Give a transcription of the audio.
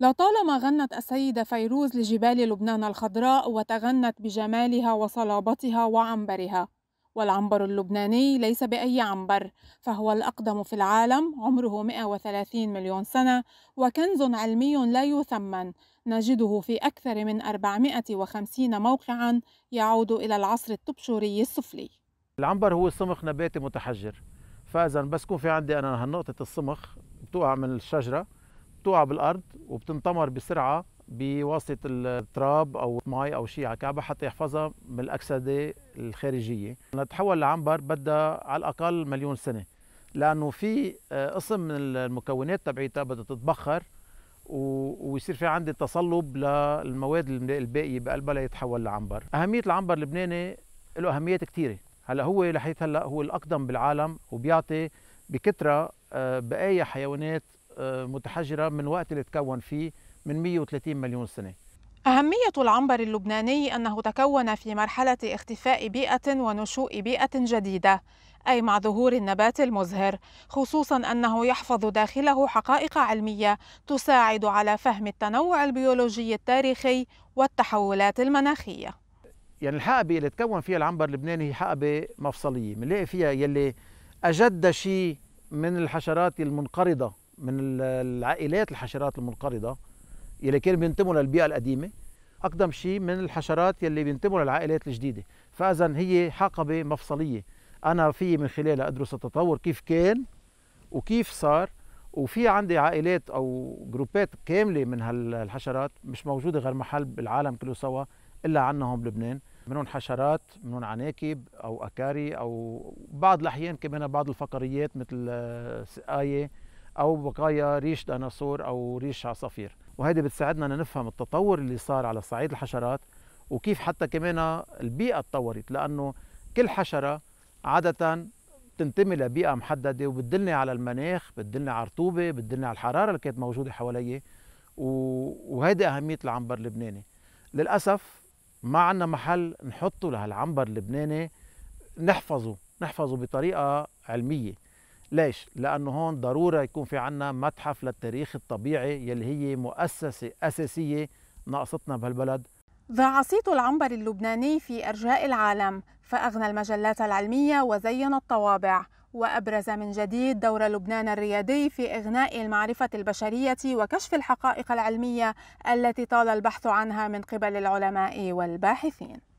لطالما غنت السيدة فيروز لجبال لبنان الخضراء وتغنت بجمالها وصلابتها وعنبرها والعنبر اللبناني ليس بأي عنبر فهو الأقدم في العالم عمره 130 مليون سنة وكنز علمي لا يثمن نجده في أكثر من 450 موقعا يعود إلى العصر التبشوري السفلي العنبر هو صمخ نباتي متحجر فإذا بس يكون في عندي أنا هالنقطة الصمخ بتقع من الشجرة بتوقع بالارض وبتنطمر بسرعه بواسطه التراب او مي او شيء على كعبه حتى يحفظها من الاكسده الخارجيه لتتحول لعنبر بدها على الاقل مليون سنه لانه في آه، قسم من المكونات تبعيتها بدها تتبخر ويصير في عندي تصلب للمواد الباقيه بقلبها ليتحول لعنبر اهميه العنبر اللبناني له اهميات كثيره هلا هو لحيث هلا هو الاقدم بالعالم وبيعطي بكثره آه، بقايا حيوانات متحجرة من وقت اللي تكون فيه من 130 مليون سنة أهمية العنبر اللبناني أنه تكون في مرحلة اختفاء بيئة ونشوء بيئة جديدة أي مع ظهور النبات المزهر خصوصا أنه يحفظ داخله حقائق علمية تساعد على فهم التنوع البيولوجي التاريخي والتحولات المناخية يعني الحقبة اللي تكون فيها العنبر اللبناني هي حقبة مفصلية بنلاقي فيها يلي أجد شيء من الحشرات المنقرضة من العائلات الحشرات المنقرضة يلي كانوا بينتموا للبيئة القديمة أقدم شيء من الحشرات يلي بينتموا للعائلات الجديدة فإذا هي حقبة مفصلية أنا في من خلالها أدرس التطور كيف كان وكيف صار وفي عندي عائلات أو جروبات كاملة من هالحشرات مش موجودة غير محل بالعالم كله سوا إلا عنا هون بلبنان منهم حشرات منهم عناكب أو أكاري أو بعض الأحيان كمان بعض الفقريات مثل سقاية او بقايا ريش ديناصور او ريش عصافير وهيدي بتساعدنا نفهم التطور اللي صار على صعيد الحشرات وكيف حتى كمان البيئه تطورت لانه كل حشره عاده بتنتمي لبيئه محدده وبتدلني على المناخ بتدلني على الرطوبه بتدلني على الحراره اللي كانت موجوده حوالي وهيدي اهميه العنبر اللبناني للاسف ما عندنا محل نحطه لهالعنبر اللبناني نحفظه نحفظه بطريقه علميه ليش؟ لأنه هون ضرورة يكون في عنا متحف للتاريخ الطبيعي يلي هي مؤسسة أساسية ناقصتنا بهالبلد ضاع صيت العنبر اللبناني في أرجاء العالم فأغنى المجلات العلمية وزين الطوابع وأبرز من جديد دور لبنان الريادي في إغناء المعرفة البشرية وكشف الحقائق العلمية التي طال البحث عنها من قبل العلماء والباحثين